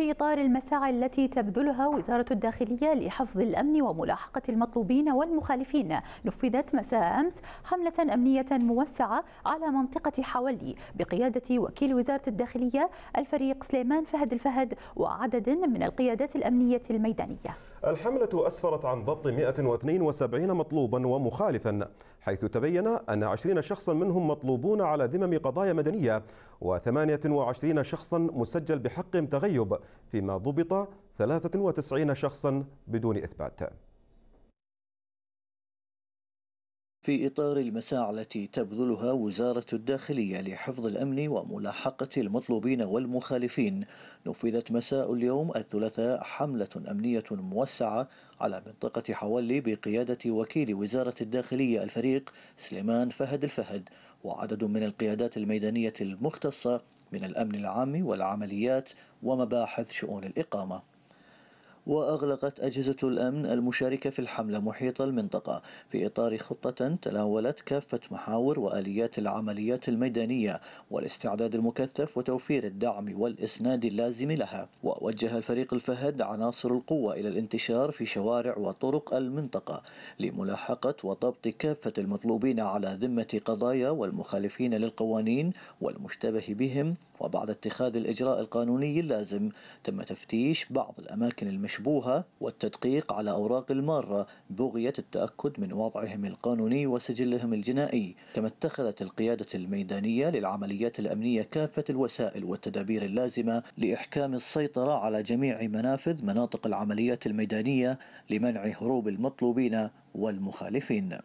في إطار المساعي التي تبذلها وزارة الداخلية لحفظ الأمن وملاحقة المطلوبين والمخالفين نفذت مساء أمس حملة أمنية موسعة على منطقة حوالي بقيادة وكيل وزارة الداخلية الفريق سليمان فهد الفهد وعدد من القيادات الأمنية الميدانية الحملة أسفرت عن ضبط 172 مطلوبا ومخالفا حيث تبين أن 20 شخصا منهم مطلوبون على ذمم قضايا مدنية و28 شخصا مسجل بحقهم تغيب فيما ضبط 93 شخصا بدون إثبات في إطار المساعة التي تبذلها وزارة الداخلية لحفظ الأمن وملاحقة المطلوبين والمخالفين نفذت مساء اليوم الثلاثاء حملة أمنية موسعة على منطقة حوالي بقيادة وكيل وزارة الداخلية الفريق سليمان فهد الفهد وعدد من القيادات الميدانية المختصة من الأمن العام والعمليات ومباحث شؤون الإقامة وأغلقت أجهزة الأمن المشاركة في الحملة محيط المنطقة في إطار خطة تناولت كافة محاور وآليات العمليات الميدانية والاستعداد المكثف وتوفير الدعم والإسناد اللازم لها ووجه الفريق الفهد عناصر القوة إلى الانتشار في شوارع وطرق المنطقة لملاحقة وضبط كافة المطلوبين على ذمة قضايا والمخالفين للقوانين والمشتبه بهم وبعد اتخاذ الإجراء القانوني اللازم تم تفتيش بعض الأماكن المشروعة المشبوهة والتدقيق على أوراق المارة بغية التأكد من وضعهم القانوني وسجلهم الجنائي كما اتخذت القيادة الميدانية للعمليات الأمنية كافة الوسائل والتدابير اللازمة لإحكام السيطرة على جميع منافذ مناطق العمليات الميدانية لمنع هروب المطلوبين والمخالفين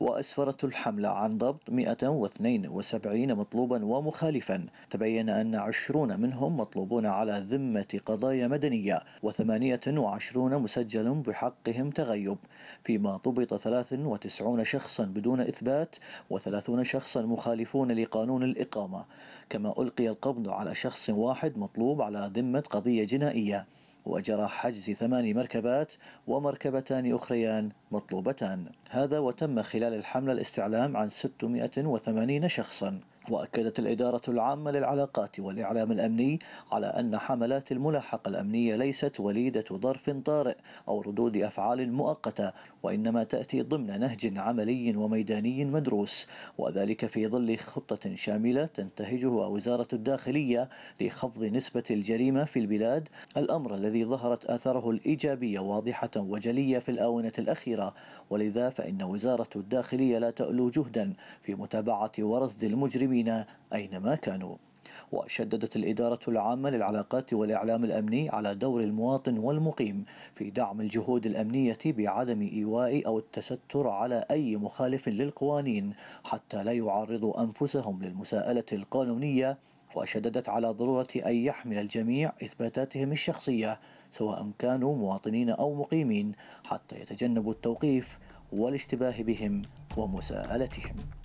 وأسفرت الحملة عن ضبط 172 مطلوبا ومخالفا تبين أن 20 منهم مطلوبون على ذمة قضايا مدنية و28 مسجل بحقهم تغيب فيما ضبط 93 شخصا بدون إثبات و30 شخصا مخالفون لقانون الإقامة كما ألقي القبض على شخص واحد مطلوب على ذمة قضية جنائية وجرى حجز ثمان مركبات ومركبتان أخريان مطلوبتان هذا وتم خلال الحملة الاستعلام عن 680 شخصاً وأكدت الإدارة العامة للعلاقات والإعلام الأمني على أن حملات الملاحقة الأمنية ليست وليدة ظرف طارئ أو ردود أفعال مؤقتة وإنما تأتي ضمن نهج عملي وميداني مدروس وذلك في ظل خطة شاملة تنتهجها وزارة الداخلية لخفض نسبة الجريمة في البلاد الأمر الذي ظهرت آثاره الإيجابية واضحة وجلية في الآونة الأخيرة ولذا فإن وزارة الداخلية لا تألو جهدا في متابعة ورصد المجرمين المسلمين أينما كانوا وشددت الإدارة العامة للعلاقات والإعلام الأمني على دور المواطن والمقيم في دعم الجهود الأمنية بعدم إيواء أو التستر على أي مخالف للقوانين حتى لا يعرضوا أنفسهم للمساءلة القانونية وشددت على ضرورة أن يحمل الجميع إثباتاتهم الشخصية سواء كانوا مواطنين أو مقيمين حتى يتجنبوا التوقيف والاشتباه بهم ومساءلتهم